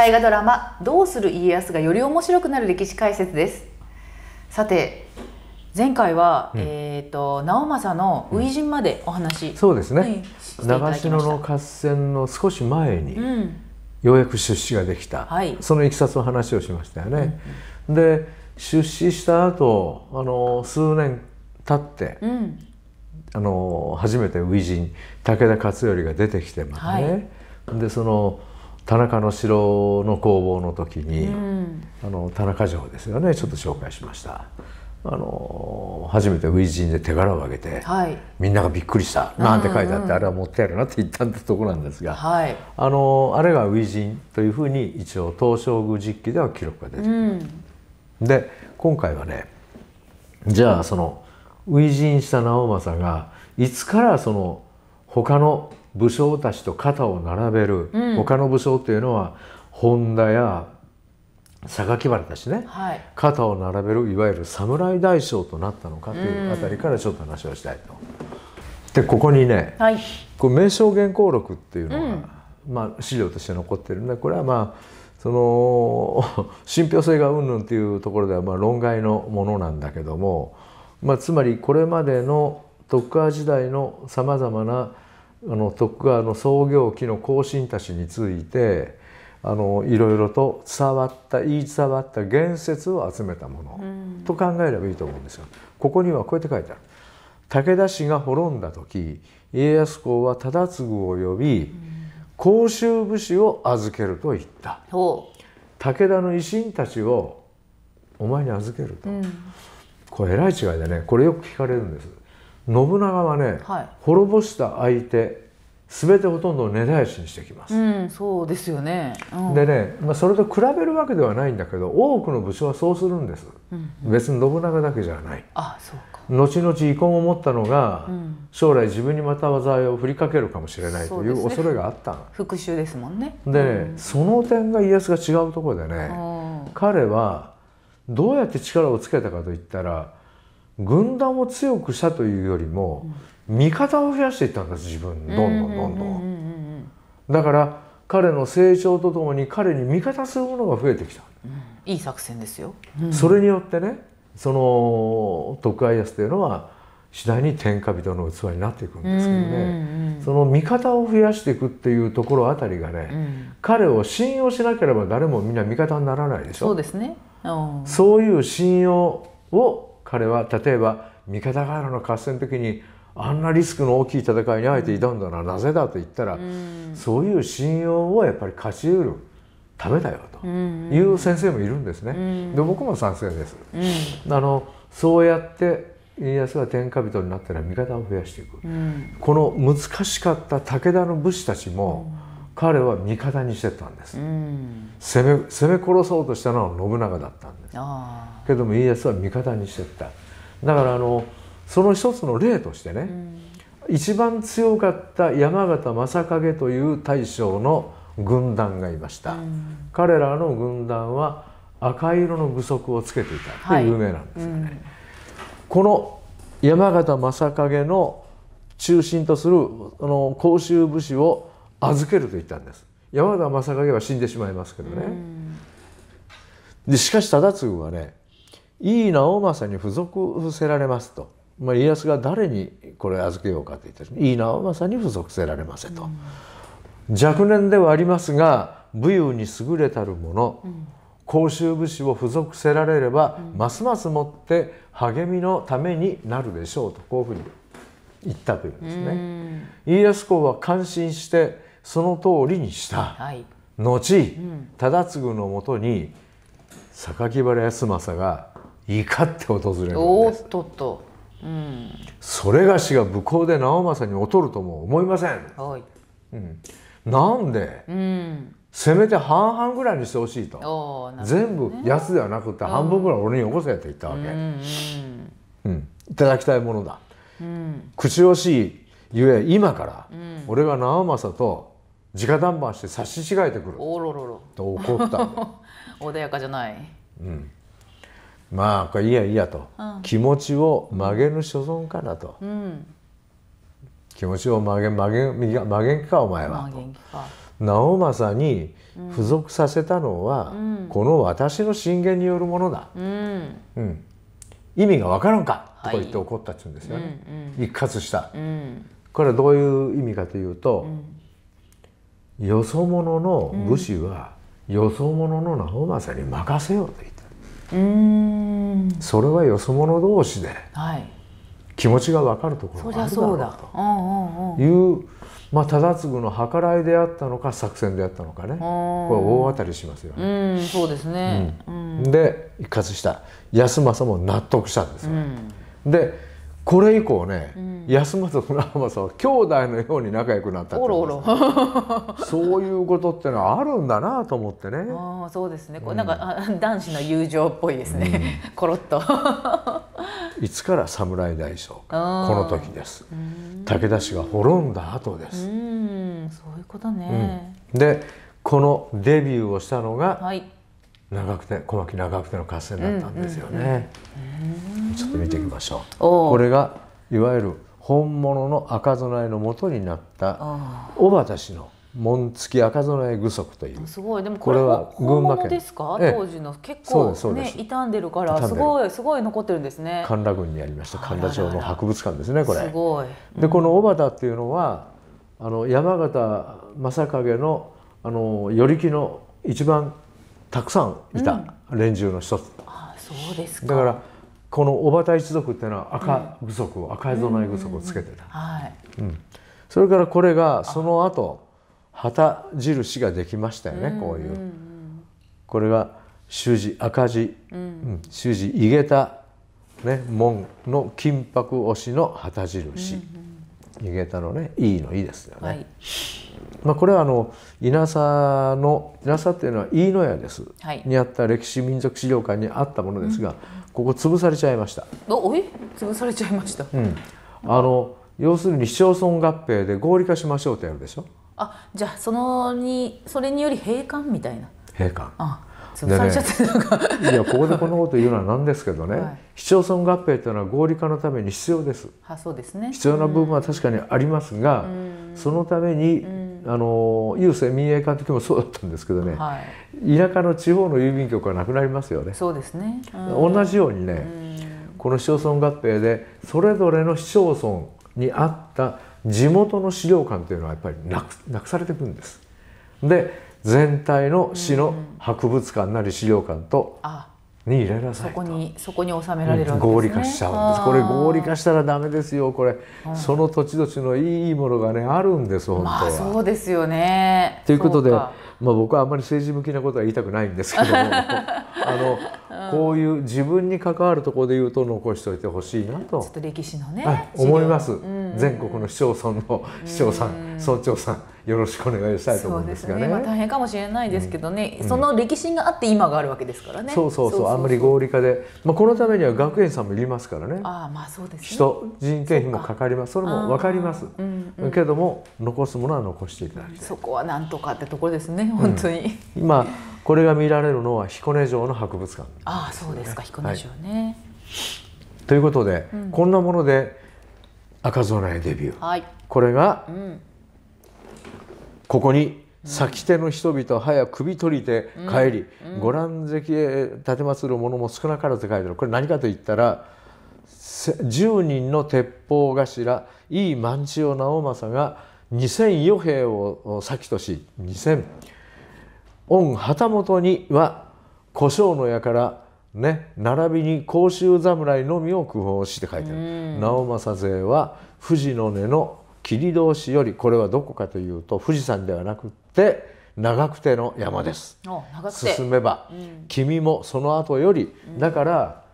大河ドラマ「どうする家康」がより面白くなる歴史解説ですさて前回は、うん、えっ、ー、と直政の初陣までお話、うん、そうですね、うん、長篠の合戦の少し前に、ようやく出資ができた、はい、そのいきさつの話をしましたよね、うんうん、で出資した後あの数年経って、うんあの初めて初陣武田勝頼が出てきてますね、はい、でその田中の城の攻防の時に、うん、あの田中城ですよねちょっと紹介しましたあの初めて初陣で手柄をあげて、はい、みんながびっくりしたなんて書いてあって、うんうん、あれは持ってやるなって言ったんだところなんですが、はい、あのあれが初陣というふうに一応東照宮実記では記録が出てる、うん、で今回はねじゃあその初陣した直政がいつからその他の武将たちと肩を並べる、うん、他の武将というのは本田や榊原たちね、はい、肩を並べるいわゆる侍大将となったのかというあたりからちょっと話をしたいと。でここにね、はい、こ名称原稿録っていうのが、うん、まあ、資料として残ってるんでこれはまあその 信憑性がうんぬんっていうところではまあ論外のものなんだけども、まあ、つまりこれまでの徳川時代のさまざまなあの徳川の創業期の後進たちについてあのいろいろと伝わった言い伝わった言説を集めたものと考えればいいと思うんですよ。ここにはこうやって書いてある。武田氏が滅んだ時家康公は忠次を呼び甲州武士を預けると言った。武田の維新たちをお前に預けると、うん、これえらい違いだねこれよく聞かれるんです信長はね、はい、滅ぼした相手すべてほとんど根絶やしにしてきます、うん、そうですよね、うん、でね、まあ、それと比べるわけではないんだけど多くの武将はそうするんです、うんうん、別に信長だけじゃないあそうか後々遺恨を持ったのが、うん、将来自分にまた災いを振りかけるかもしれないという恐れがあったね、復讐ですもんねで、うん、その点が家康が違うところでね、うん、彼はどうやって力をつけたかといったら軍団を強くしたというよりも、味方を増やしていったんです自分どんどんどんどん。だから彼の成長とともに彼に味方するものが増えてきた。いい作戦ですよ、それによってねその徳川家康というのは次第に天下人の器になっていくんですけどね、その味方を増やしていくっていうところあたりがね、うん、彼を信用しなければ誰もみんな味方にならないでしょそうですね、そういう信用を彼は例えば味方ヶ原の合戦の時にあんなリスクの大きい戦いにあえて挑んだのはなぜだと言ったら、うん、そういう信用をやっぱり勝ち得るためだよという先生もいるんですね。うん、で僕も賛成です、うん、あのそうやって家康は天下人になったら味方を増やしていく、この難しかった武田の武士たちも、彼は味方にしてたんです、うん、攻め攻め殺そうとしたのは信長だったんですけども家康は味方にしてっただからあのその一つの例としてね、うん、一番強かった山形正景という大将の軍団がいました、うん、彼らの軍団は赤色の具足をつけていたって有名なんですよね、はい、この山形正景の中心とするあの甲州武士を預けると言ったんです山田正景は死んでしまいますけどね、でしかし忠次はね井伊直政に付属せられますと、まあ、家康が誰にこれ預けようかと言ったら井伊直政に付属せられませと、若年ではありますが武勇に優れたる者、う甲州武士を付属せられれば、うん、ますますもって励みのためになるでしょうとこういうふうに言ったというんですね。家康公は感心してその通りにした、はい、後、うん、忠次のもとに榊原康政が怒って訪れるおっとっと、うん、それがしが武功で直政に劣るとも思いません、はいうん、なんで、うん、せめて半々ぐらいにしてほしいと、ね、全部安ではなくて半分ぐらい俺に起こせって言ったわけ、うん、うん、いただきたいものだ、うん、口惜しいゆえ今から俺が直政と直談判して差し違えてくるおろろろと怒った 穏やかじゃない、うん、まあこれいやいやと、うん、気持ちを曲げぬ所存かなと、うん、気持ちを曲げ曲げ曲げんかお前は曲げんか直政に付属させたのは、うん、この私の信玄によるものだ、うんうん、意味が分からんか、はい、と言って怒ったっちゅうんですよね、うんうん、一括した、これはどういう意味かというと、よそ者の武士は、よそ者の直政に任せようと言ったうんそれはよそ者同士で、気持ちが分かるところがあるだろうというまあ、忠次の計らいであったのか作戦であったのかねこれ大当たりしますよね。うん、そうですね、うん、で一括した安政も納得したんですよ。うん、でこれ以降ね、うん、安松船浜さんは兄弟のように仲良くなったってお そういうことってのはあるんだなと思ってねあそうですね、うん、なんか男子の友情っぽいですね、うん、コロッと いつから侍大将この時です武田氏が滅んだ後ですうんそういうことね、うん、でこのデビューをしたのが、はい長くて小牧長久手の合戦だったんですよね、ちょっと見ていきましょうこれがいわゆる本物の赤備えの元になった小畑氏の紋付き赤備え具足というすごいでもこれは群馬県ですか当時の結構ね傷んでるからすごいすごい残ってるんですね神田郡にありました神田町の博物館ですねこれすごい、うん、でこの小畑っていうのはあの山形正景のあの頼木の一番たくさんいた連中の一つ、あそうですかだからこの小畑一族っていうのは赤部族を、赤い備え部足をつけてた、はいうん、それからこれがその後旗印ができましたよね、こういう。うんこれが習字赤字、うん習字井桁、ね、門の金箔押しの旗印、うん井桁のね「いい」の「い」ですよね。はいまあ、これはあの稲佐の稲佐っていうのは飯野屋です、はい、にあった歴史民族資料館にあったものですが、うん、ここ潰されちゃいました。おえ潰されちゃいました、うん、あの要するに市町村合併で合理化しましょうってやるでしょあじゃあそのにそれにより閉館みたいな閉館あでね、いやここでこのこと言うのは何ですけどね、はい、市町村合併というのは合理化のために必要ですはそうです、ね、必要な部分は確かにありますが、そのために、あの郵政民営化の時もそうだったんですけどね、はい、田舎の地方の郵便局はなくなりますよね。そうですね、同じようにね、この市町村合併でそれぞれの市町村にあった地元の資料館というのはやっぱりなくなくされていくんです。で全体の市の博物館なり資料館と、に入れなさいそこにそこに収められる、ねうん、合理化しちゃうんですこれ合理化したらダメですよこれ、うん、その土地土地のいいものがねあるんです本当は、まあ、そうですよねということでまあ僕はあんまり政治向きなことは言いたくないんですけども あの、うん、こういう自分に関わるところで言うと残しておいてほしいなとちょっと歴史のね、はい、思います全国の市町村の市長さん村長さんよろしくお願いしたいと思うんですがね、ね、まあ、大変かもしれないですけどね、うん、その歴史があって今があるわけですからね、そうそうそうあんまり合理化で、まあ、このためには学園さんもいりますからねあまあそうです、人人件費もかかりますそれも分かります、うんうん、けども残すものは残していただきたいそこはなんとかってところですね本当に、うん、今これが見られるのは彦根城の博物館、ね、ああそうですか彦根城ね、はい、ということで、こんなもので赤備えデビュー、はい、これが、うんここに先手の人々早く首取りて帰り、うん、ご覧席へ奉る者も少なからず書いてるこれ何かと言ったら10人の鉄砲頭いい万千代直政が2,000余兵を先とし2,000御旗本には胡椒の矢からね並びに甲州侍のみを工法して書いてある、直政勢は富士の根の霧通しよりこれはどこかというと富士山ではなくって長久手の山です、進めば、うん、君もその後より、うん、だから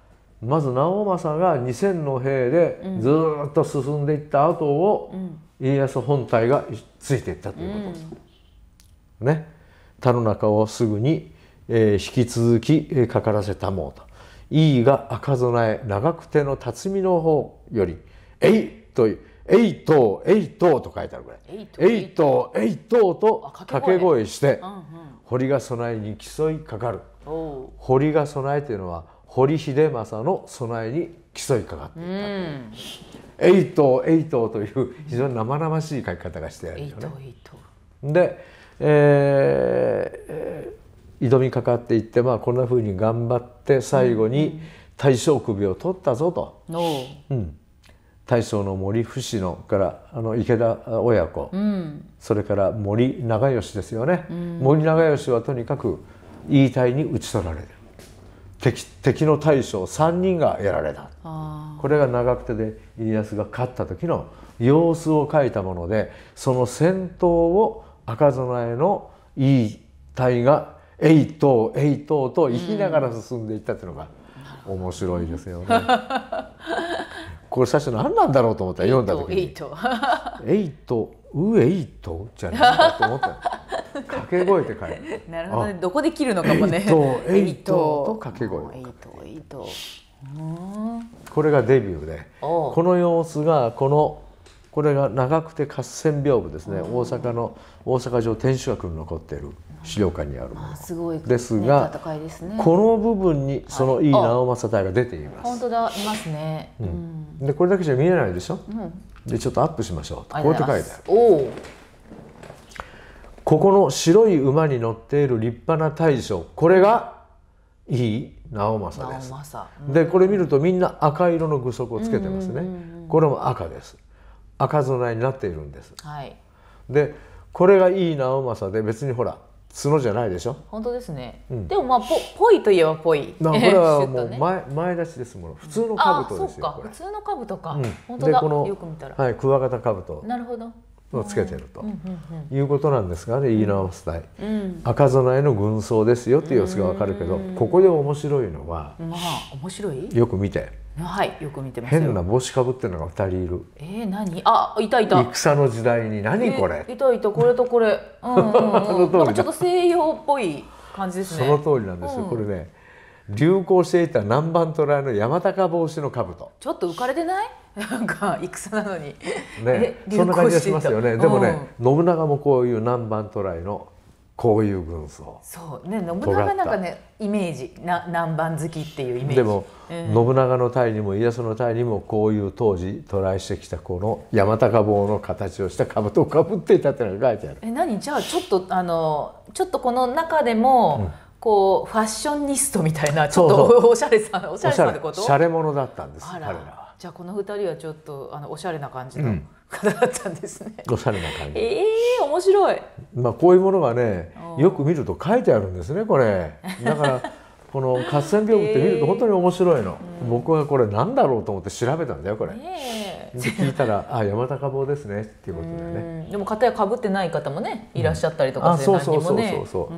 まず直政が2,000の兵でずっと進んでいった後を、家康本体がついていったということ、うん、ね田の中をすぐに、えー、引き続き、えかからせたもうと「いいが赤備え長久手の辰巳の方よりえい!」という。エイトエイトと書いてあるぐらいエイトエイトと掛け声して、堀が備えに競いかかる堀が備えというのは堀秀政の備えに競いかかっていた、うん、エイトエイトという非常に生々しい書き方がしてあるよね。で、えー、挑みかかっていって、まあ、こんなふうに頑張って最後に大将首を取ったぞと。うん、うん大将の森伏野からあの池田親子、うん、それから森長吉ですよね、うん、森長吉はとにかく言いたいに打ち取られる敵敵の大将3人がやられたこれが長久手で家康が勝った時の様子を書いたものでその戦闘を赤備えのいい隊が「えいとうえいとう」と言いながら進んでいったというのが面白いですよね。う んこれ最初何なんだろうと思った読んだ時に「エイト」「エイト」「ウエイト」じゃないかと思った掛け声って書いて なるほど、ね、どこで切るのかもね「エイト」と掛け声エイトエイトこれがデビューでこの様子がこのこれが長くて合戦屏風ですね、大阪の大阪城天守閣に残っている資料館にあるもの、すごいですが、この部分にその井伊直政隊が出ています。本当だいますね、うんでこれだけじゃ見えないでしょ、うでちょっとアップしましょうこうやって書いてあるおここの白い馬に乗っている立派な大将これがいい直政ですでこれ見るとみんな赤色の具足をつけてますね、これも赤です赤備えになっているんです。はい、でこれがいい直政で別にほら角じゃないでしょ本当ですね、うん、でもまあぽぽいといえばぽい これはもう前ね、前出しですもの普通の兜ですよ、うん、普通の兜か、うん、本当だこのよく見たらはいクワガタ兜なるほどをつけてると、うんいうことなんですがね言い直すたい、うん、赤備えの軍曹ですよっていう様子がわかるけどここで面白いのは、まあ、面白いよく見てはいよく見てます変な帽子かぶってるのが二人いるえー、何あいたいた戦の時代に何これ、えー、いたいたこれとこれ、うんうんうん、ちょっと西洋っぽい感じですねその通りなんですよ、うこれね流行していた南蛮トラの山高帽子の兜ちょっと浮かれてない なんか戦なのにね そんな感じがしますよね、でもね、信長もこういう南蛮トラのこういう軍曹そうね信長なんかねイメージな南蛮好きっていうイメージでも、うん、信長の隊にも家康の隊にもこういう当時トライしてきたこの山高帽の形をした兜をかぶっていたっていうのが書いてあるえ何じゃあちょっとあのちょっとこの中でも、うんこうファッションニストみたいなちょっとおしゃれさんおしゃれさんってことおしゃれ者だったんです彼らはじゃあこの二人はちょっとあのおしゃれな感じの、うん、方だったんですね。おしゃれな感じ。ええー、面白い。まあこういうものがね、よく見ると書いてあるんですねこれ。だからこの合戦屏風って見ると本当に面白いの。えー、僕はこれなんだろうと思って調べたんだよこれ。ね、聞いたらあ山高帽ですねっていうことだよね。でも片や被ってない方もねいらっしゃったりとかする、ん、そうそうそうそうそ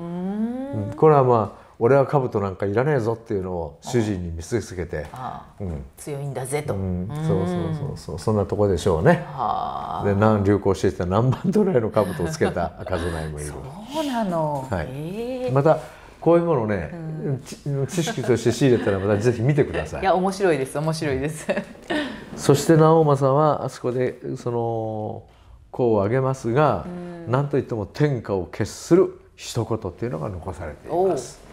う。これはまあ。俺は兜なんかいらねえぞっていうのを主人に見せつけて、あうん、強いんだぜと、うん、そうそうそうそうそんなとこでしょうねはで何流行してきた何番どらいの兜をつけた 赤備えもいるそうなの、はい、えー、またこういうものね、うん、知識として仕入れたらまたぜひ見てくださいいや面白いです面白いです そして直政はあそこでその功をあげますが、うん、なんといっても天下を決する一言っていうのが残されています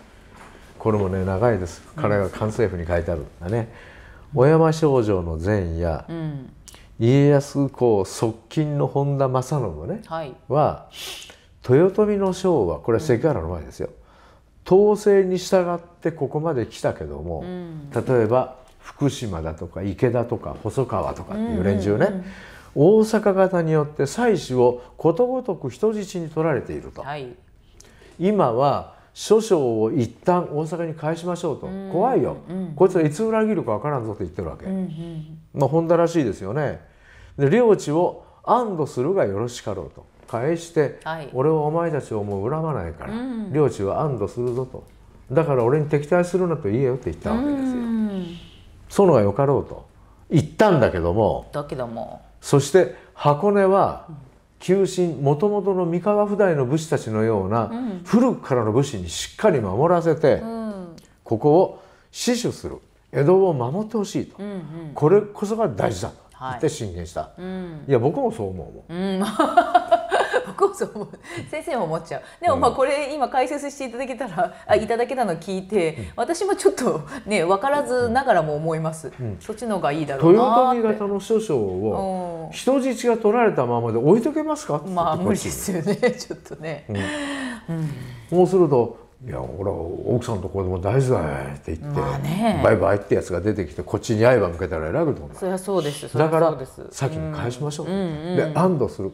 これもね長いです彼が関西府に書いてあるんだね「小山少女の前夜」家康公側近の本田正信ね、はい、は豊臣の将はこれは関ヶ原の前ですよ、統制に従ってここまで来たけども、うん、例えば福島だとか池田とか細川とかっていう連中ね、うんうんうん、大阪方によって妻子をことごとく人質に取られていると、はい、今は諸将を一旦大阪に返しましょうと、うん、怖いよ、うん、こいつはいつ裏切るか分からんぞと言ってるわけ、うんうん、まあ、本田らしいですよねで領地を安堵するがよろしかろうと返して、はい、俺はお前たちをもう恨まないから、うん、領地は安堵するぞとだから俺に敵対するなと言えよって言ったわけですよ、うん、がよかろうと言ったんだけどもだけどもそして箱根は、うん旧神もともとの三河普代の武士たちのような、古くからの武士にしっかり守らせて、ここを死守する江戸を守ってほしいと、うんうん、これこそが大事だと言って進言した、はい、いや僕もそう思うもん、うんそう思う先生も思っちゃうでもまあこれ今解説していただけたらあいただけたの聞いて、私もちょっとね分からずながらも思います、うん、そっちの方がいいだろうな豊臣方の諸将を人質が取られたままで置いとけますか、うん、まあ無理ですよね ちょっとね、うん、うするといや俺は奥さんと子供大事だねって言って、まあね、バイバイってやつが出てきてこっちに刃向けたら選ぶと思なるそりゃそうですだから先に返しましょう、うん、で安堵する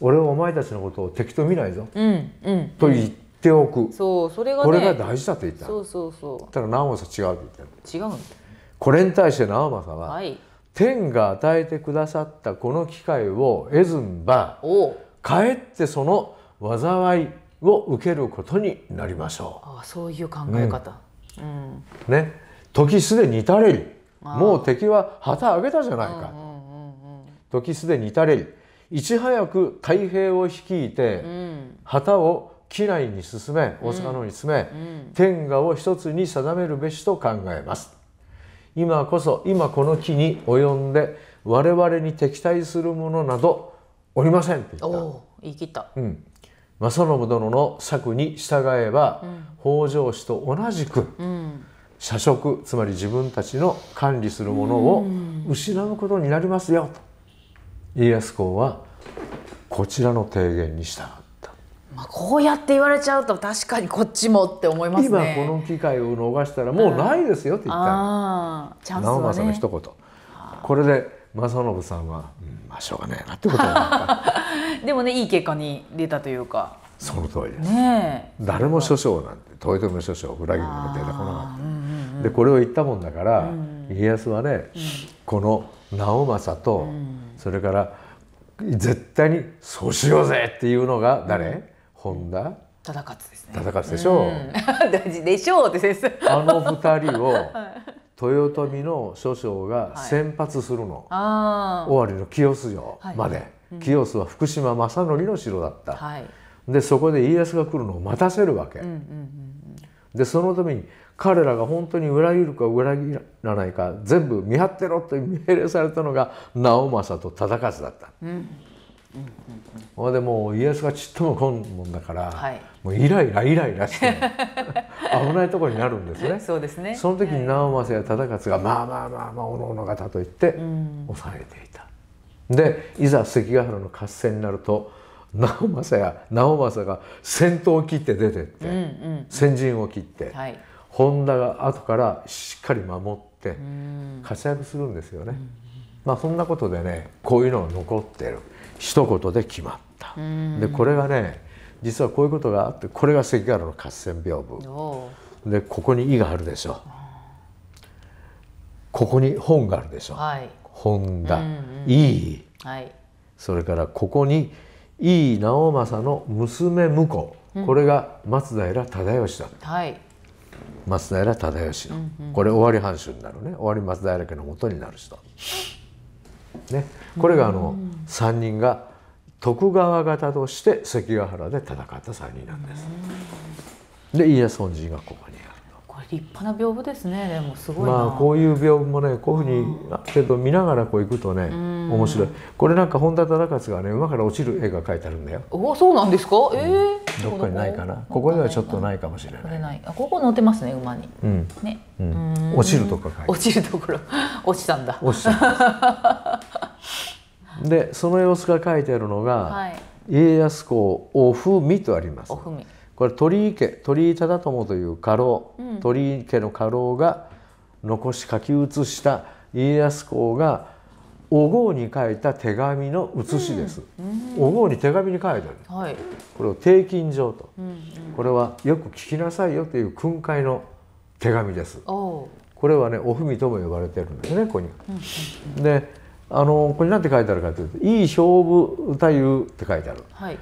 俺はお前たちのことを敵と見ないぞ、うんうん、と言っておく、そうそれが、ね、これが大事だと言ったそうそうそうたら直政違うと言った違うんこれに対して直政は、はい、天が与えてくださったこの機会を得ずんばかえってその災いを受けることになりましょうああそういう考え方、うん、うん、ね時すでに至れりもう敵は旗あげたじゃないか、うんうんうんうん、時すでに至れりいち早く太平を率いて、うん、旗を機内に進め大阪のに進め、うん、天下を一つに定めるべしと考えます今こそ今この機に及んで我々に敵対する者などおりませんって言った言い切った、うん、正信殿の策に従えば、うん、北条氏と同じく、社食つまり自分たちの管理するものを失うことになりますよと家康公はこちらの提言に従った、まあ、こうやって言われちゃうと確かにこっちもって思いますね今この機会を逃したらもうないですよって言ったうん、直政の一言これで正信さんは、うん、まあしょうがねえなってことになった でもねいい結果に出たというかその通りです、ね、誰も諸将なんて豊臣諸将裏切りの出てこなかった、うんうんうん、でこれを言ったもんだから、うん、家康はね、この直政と、うん、それから絶対に「そうしようぜ!」っていうのが誰、うん、本田忠勝ですね忠勝でしょう、でしょうって先生あの二人を はい豊臣の諸将が先発するの、はい、尾張の清須城まで、はいうん、清須は福島正則の城だった、はい、でそこで家康が来るのを待たせるわけ、うんうんうん、でそのために彼らが本当に裏切るか裏切らないか全部見張ってろと命令されたのが直政と忠勝だった。うんうん、でもイ家康がちっとも来んもんだから、はい、もうイライライライラして 危ないところになるんですねそうですねその時に直政や忠勝が、まあまあまあまあおのおの方と言って抑えていた、うん、でいざ関ヶ原の合戦になると直政や直政が先頭を切って出てって、うんうん、先陣を切って、はい、本田が後からしっかり守って活躍するんですよね。まあ、そんなことでねこういうのが残ってる一言で決まった。でこれがね実はこういうことがあってこれが関ヶ原の合戦屏風でここに「意」があるでしょうここに「本」があるでしょ、はい、本田、うんうん、いい、それからここにいい直政の娘婿、これが松平忠義だ、はい、松平忠義の、うんうん、これ尾張藩主になるね尾張松平家のもとになる人、ね、これがあの、3人が徳川方として関ヶ原で戦った3人なんです。で家康本陣がここにある。立派な屏風ですねでもすごいまあこういう屏風もねこういうふうにある程度見ながらこう行くとね、うん、面白いこれなんか本田忠勝がね馬から落ちる絵が描いてあるんだよおそうなんですかええー、どっかにないかなここではちょっとないかもしれないないあここ乗ってますね馬に、うん、ね、うん、落ちるとか落ちるところ 落ちたんだ落ちたでその様子が書いてあるのが、はい、家康公おふみとありますおふみこれ鳥居家鳥居忠友という家老、うん、鳥居家の家老が残し書き写した家康公がお号に書いた手紙の写しです、うんうん、お号に手紙に書いてある、はい、これを定金状と、うんうん、これはよく聞きなさいよという訓戒の手紙ですこれはねお文とも呼ばれてるんですねここに、うんうん、であのこれなんて書いてあるかというと「いい勝負太夫」って書いてある、はい、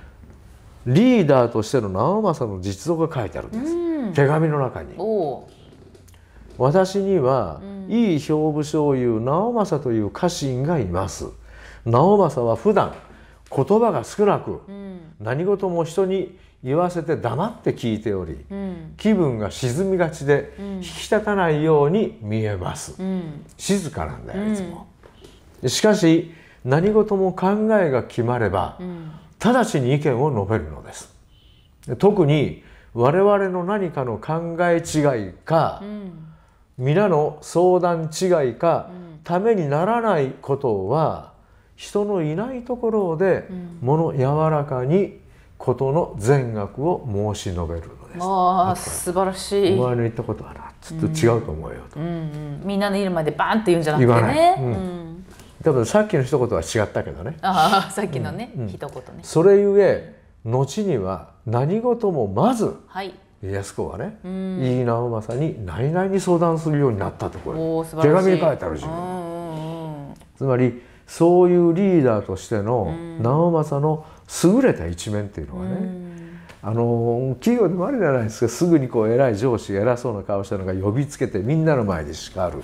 リーダーとしての直政の実像が書いてあるんです、うん、手紙の中に。私には、うん、いい兵部将いう直政という家臣がいます。直政は普段言葉が少なく、うん、何事も人に言わせて黙って聞いており、うん、気分が沈みがちで、引き立たないように見えます、静かなんだよいつも、しかし何事も考えが決まれば、直ちに意見を述べるのです。特に我々の何かの考え違いか、うん、皆の相談違いか、うん、ためにならないことは人のいないところで、うもの柔らかにことの善悪を申し述べるのです。ああ素晴らしい。お前の言ったことはなちょっと違うと思うよと、うんうんうん、みんなのいるまでバンって言うんじゃなくてね。多分さっきの一言は違ったけどねああさっきのね、うん、一言ねそれゆえ後には何事もまず、はい、家康公はね井伊直政に何々に相談するようになったとこれ手紙に書いてあるうん、つまりそういうリーダーとしての直政の優れた一面っていうのはねあの企業でもあるじゃないですかすぐにこう偉い上司偉そうな顔したのが呼びつけてみんなの前で叱る。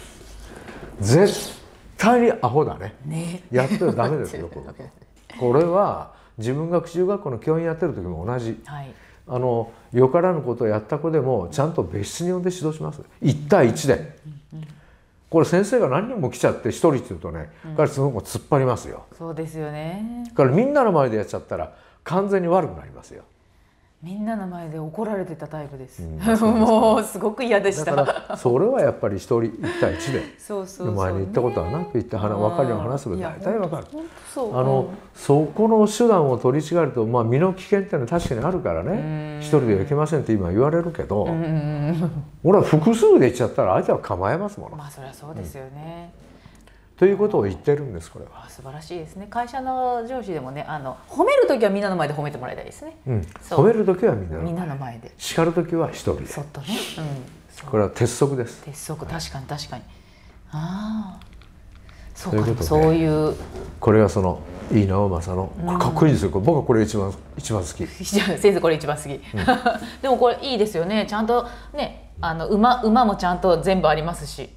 絶対にアホだね、ね、やってはダメですよ これこれは自分が中学校の教員やってる時も同じ、はい、あのよからぬことをやった子でもちゃんと別室に呼んで指導します1対1で、うんこれ先生が何人も来ちゃって1人っていうとね、うん、彼その子突っ張りますよそうですよねからみんなの前でやっちゃったら完全に悪くなりますよみんなの前で怒られてたタイプです。うん、もうすごく嫌でした。それはやっぱり一人一対一で。そうそうそう前に言ったことはなく言って話分かるよう話すと大体分かる。そう。あの、そこの手段を取り違えるとまあ身の危険っていうのは確かにあるからね。一人ではいけませんって今言われるけど、俺は複数で行っちゃったら相手は構えますもの。まあそれはそうですよね。うんということを言ってるんですこれは素晴らしいですね会社の上司でもねあの褒める時はみんなの前で褒めてもらいたいですね、うん、褒める時はみんなのみんなの前で叱る時は一人そっとね、うん、これは鉄則です鉄則確かに確かに、はい、ああそうかそういうこれがそのいい直政のかっこいいですよ、僕はこれ一番一番好き先生これ一番好き、うん、でもこれいいですよねちゃんとねあの馬馬もちゃんと全部ありますし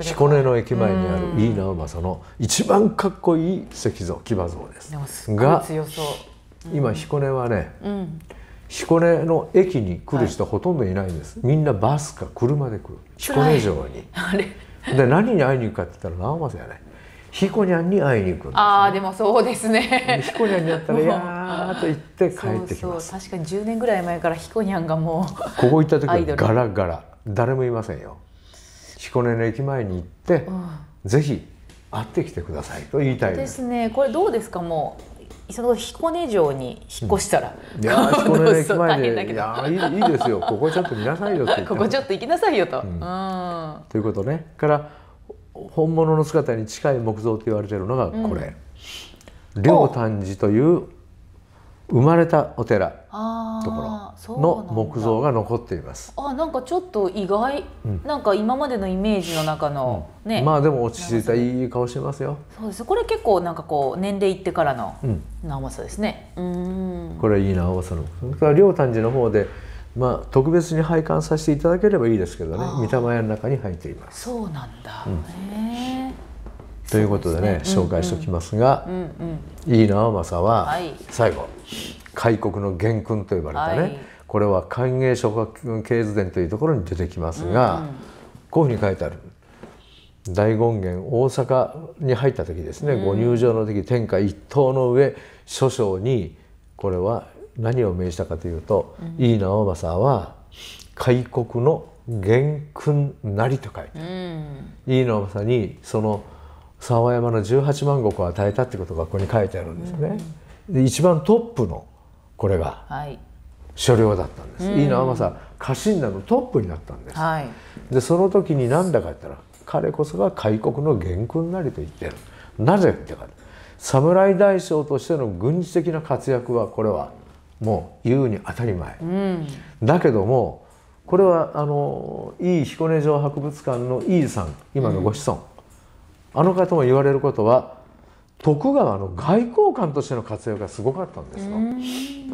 彦根の駅前にある井伊直政の一番かっこいい石像騎馬像ですが今彦根はね、彦根の駅に来る人ほとんどいないんです、みんなバスか車で来る彦根城にで何に会いに行くかって言ったら直政やね彦にゃんに会いに行く、ああでもそうですね彦にゃんに会ったらやーと言って帰ってきます確かに10年ぐらい前から彦にゃんがもうここ行った時はガラガラ誰もいませんよ彦根の駅前に行って、うん、ぜひ会ってきてくださいと言いたいですねこれどうですかもうその彦根城に引っ越したら、うん、いや彦根の駅前で いやいいいですよここちょっと見なさいよって ここちょっと行きなさいよと。うん、ということねから本物の姿に近い木造と言われているのがこれ、龍丹寺という生まれたお寺ところの木造が残っていますあなんかちょっと意外、うん、なんか今までのイメージの中の、うん、ねまあでも落ち着いたいい顔してますよそうですこれ結構なんかこう年齢いってからの長さですね、うん、これいい長さのそれから両丹寺の方でまあ特別に拝観させていただければいいですけどね御霊屋の中に入っていますそうなんだ、うん、へえということでね、ね、紹介しておきますが、井伊直政は、はい、最後開国の元勲」と呼ばれたね、はい、これは寛永諸国経図伝というところに出てきますが、うんうん、こういうふうに書いてある大権現大阪に入った時ですね、うん、ご入場の時天下一統の上諸将にこれは何を命じたかというと、うん、井伊直政は開国の元勲なりと書いてある、うん、井伊直政にその「沢山の18万石を与えたってことがここに書いてあるんですね。で一番トップのこれが、はい所領だったんです、うい、飯野天さ家臣団のトップになったんです、はい、でその時に何だか言ったら彼こそが開国の元勲なりと言ってるなぜってか侍大将としての軍事的な活躍はこれはもううに当たり前、うん、だけどもこれはあのいい彦根城博物館のいいさん今のご子孫、うんあの方も言われることは徳川の外交官としての活躍がすごかったんですよ。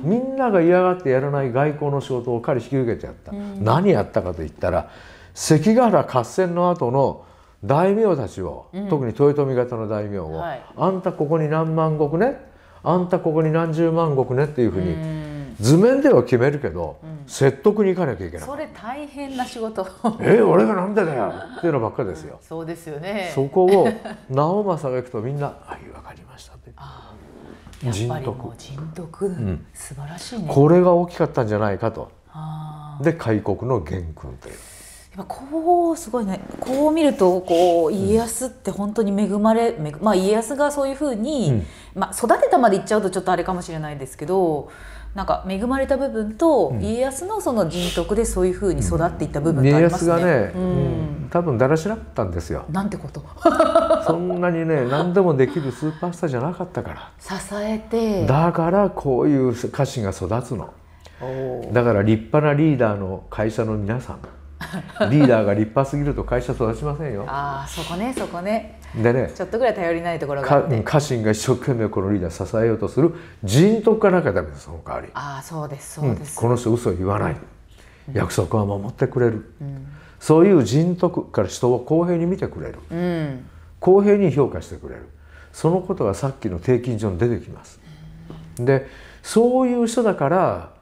みんなが嫌がってやらない外交の仕事を彼引き受けてやった。何やったかと言ったら関ヶ原合戦の後の大名たちを、うん、特に豊臣方の大名を、はい、あんたここに何万石ねあんたここに何十万石ねっていうふうに図面では決めるけど、説得に行かなきゃいけないそれ大変な仕事え俺がなんでだよっていうのばっかりですよ、そうですよねそこを直政が行くとみんな「はい分かりました」って人徳人徳、うん、素晴らしい、ね、これが大きかったんじゃないかとで開国の元勲というやっぱこうすごいねこう見るとこう家康って本当に恵まれ、うん、まあ、家康がそういうふうに、うん、まあ、育てたまで行っちゃうとちょっとあれかもしれないですけどなんか恵まれた部分と家康のその人徳でそういうふうに育っていった部分ありますね。家康がね、うん、多分だらしなかったんですよ。なんてこと。そんなにね何でもできるスーパースターじゃなかったから。支えて。だからこういう家臣が育つの。だから立派なリーダーの会社の皆さん。リーダーが立派すぎると会社育ちませんよ。ああそこねそこね。でね、ちょっとぐらい頼りないところが家臣が一生懸命このリーダー支えようとする人徳がなきゃダメですその代わりああそうですそうです、うん、この人嘘言わない、うん、約束は守ってくれる、うん、そういう人徳から人を公平に見てくれる、公平に評価してくれるそのことがさっきの定金上に出てきます、でそういう人だから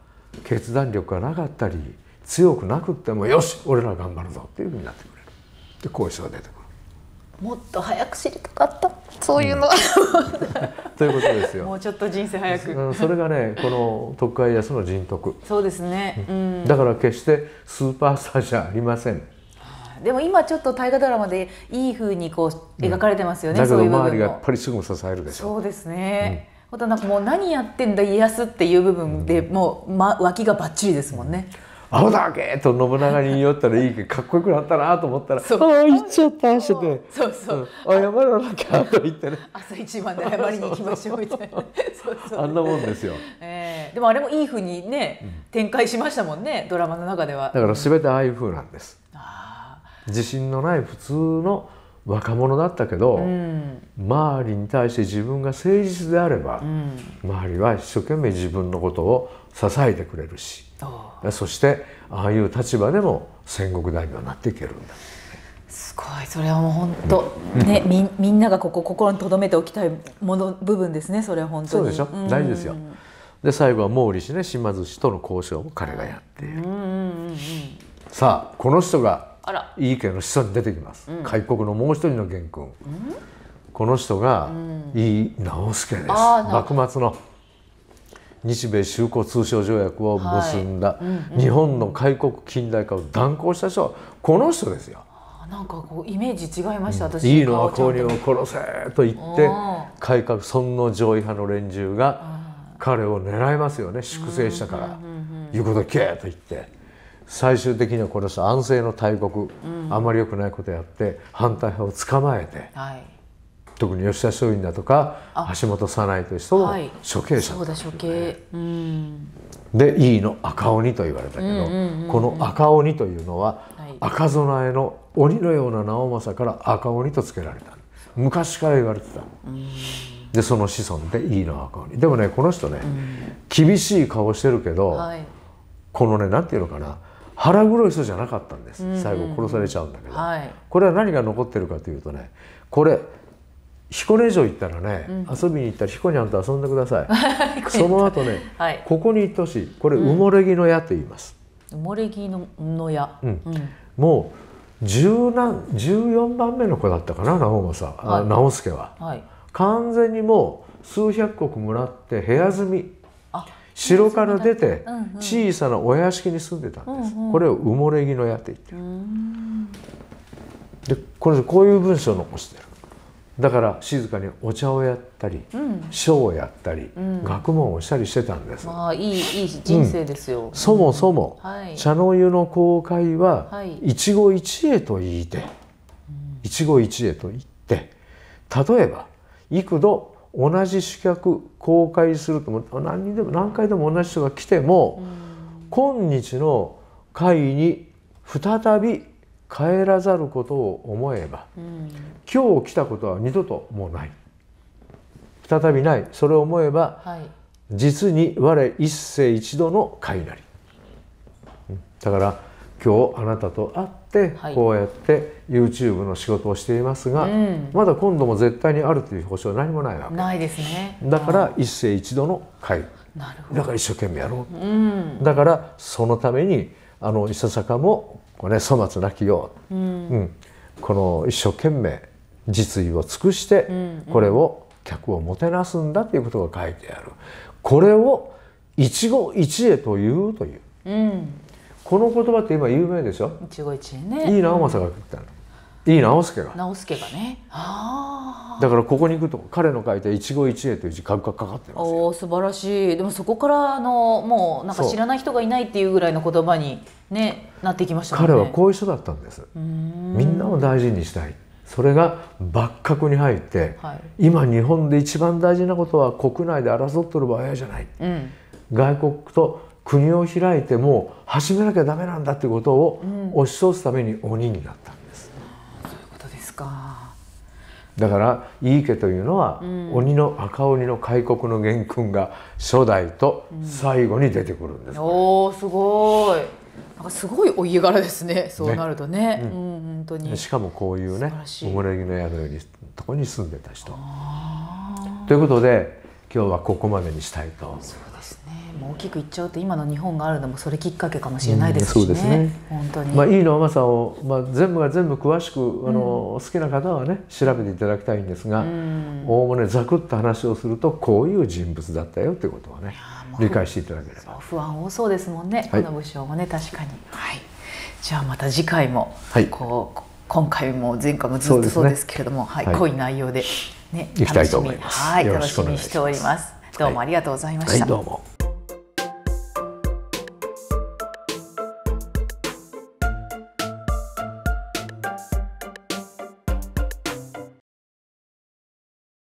決断力がなかったり強くなくってもよし俺ら頑張るぞっていうふうになってくれるで後遺症が出てくるもっと早く知りたかったそういうの、うん、ということですよもうちょっと人生早く、それがねこの徳川家康の人徳そうですね、うん、だから決してスーパースターじゃありませんでも今ちょっと大河ドラマでいいふうにこう描かれてますよね、だけど周りがやっぱりすぐ支えるでしょそうですね、うん、なんかもう何やってんだ家康っていう部分でもう、ま、脇がばっちりですもんね、青だけと信長に言いよったらいいけどかっこよくなったなと思ったら「ああ行っちゃった」してて「そうそう、うん、謝らなきゃ」と言ってね朝一番で謝りに行きましょうみたいな あんなもんですよ、えー、でもあれもいいふうにね、展開しましたもんねドラマの中ではだから全てああいうふうなんです、自信のない普通の若者だったけど、うん、周りに対して自分が誠実であれば、うん、周りは一生懸命自分のことを支えてくれるしそしてああいう立場でも戦国大名になっていけるんだ。すごいそれはもう本当、うん、ねみみんながここ心に留めておきたいもの部分ですねそれは本当そうでしょ、うん、大事ですよで最後は毛利氏ね島津氏との交渉を彼がやっている、さあこの人が井伊家の子孫に出てきます、うん、開国のもう一人の元君、うん、この人が井伊直輔です幕末の日米修好通商条約を結んだ、はいうんうん、日本の開国近代化を断行した人はこの人ですよ。なんかこうイメージ違いました、うん、私いいのは公認を殺せと言って改革尊皇攘夷派の連中が彼を狙いますよね粛清したから言うこと聞けと言って最終的にはこの人安政の大国、うん、あんまり良くないことやって反対派を捕まえて、はい、特に吉田松陰だとか橋本早苗という人を処刑者、ねはい、処刑、うん、で「いいの赤鬼」と言われたけど、この赤鬼というのは、赤備えの鬼のような直政から赤鬼と付けられた昔から言われてた。うんでその子孫でいいの赤鬼でもねこの人ね、厳しい顔してるけど、はい、このね何て言うのかな腹黒い人じゃなかったんです、うんうん、最後殺されちゃうんだけど、はい、これは何が残ってるかというとねこれ彦根城行ったらね、うん、遊びに行ったら彦にゃんと遊んでください その後ね、はい、ここに行ってほしいこれ埋もれ木の矢と言います、うん、埋もれ木のの矢、うん、もう十何十四番目の子だったかな直政、はい、直輔は、はい、完全にもう数百石もらって部屋住み、城から出て小さなお屋敷に住んでたんです、うんうん、これを埋もれ木の矢と言ってる、でこれこういう文章を残してるだから静かにお茶をやったり、うん、書をやったり、うん、学問をしたりしてたんです、まあいいいい人生ですよ、うん、そもそも、はい、茶の湯の公開は一期一会と言いて、一期一会と言って例えば幾度同じ主客公開するとも何人でも何回でも同じ人が来ても、今日の会に再び帰らざることを思えば、今日来たことは二度ともうない再びないそれを思えば、はい、実に我一世一度の会なりだから今日あなたと会っ、はい、こうやって YouTube の仕事をしていますが、うん、まだ今度も絶対にあるという保証は何もないわけないですねだから一世一度の会なるほどだから一生懸命やろう、うん、だからそのためにあのいささかもこれ、ね、粗末なきよう、うん、うん、この一生懸命実意を尽くして、うんうん、これを客をもてなすんだということが書いてあるこれを一期一会というという。うんこの言葉って今有名でしょ一期一会ねいいなまさが言ったの、うん、いい直輔が直輔がねだからここに行くと彼の書いた「一期一会」という字かかかってますお素晴らしいでもそこからあのもうなんか知らない人がいないっていうぐらいの言葉に、ね、なってきましたね彼はこういう人だったんですみんなを大事にしたいそれが幕閣に入って、はい、今日本で一番大事なことは国内で争っとる場合じゃない、うん、外国と国を開いても始めなきゃダメなんだってことを押し通すために鬼になったんです、うん、そういうことですかだから井伊家というのは、うん、鬼の赤鬼の開国の元勲が初代と最後に出てくるんです、うん、おおすごいなんかすごいお家柄ですねそうなるとね、ね、うん、本当にしかもこういうねお木の屋のようにとこに住んでた人ということで今日はここまでにしたいと思いますもう大きくいっちゃうと今の日本があるのもそれきっかけかもしれないですしね、うん、そうですね本当に、まあ、いいの甘さを、まあ、全部が全部詳しくあの、うん、好きな方はね調べていただきたいんですがおおむねざくっと話をするとこういう人物だったよということはね理解していただければ不安多そうですもんね、はい、この武将もね確かに、はい、じゃあまた次回も、はい、こう今回も前回もずっとそうですけれども、ね、はい、濃い内容でね、いいきたと思ます。はい、楽しみにしております。どうもありがとうございました。はい、どうも。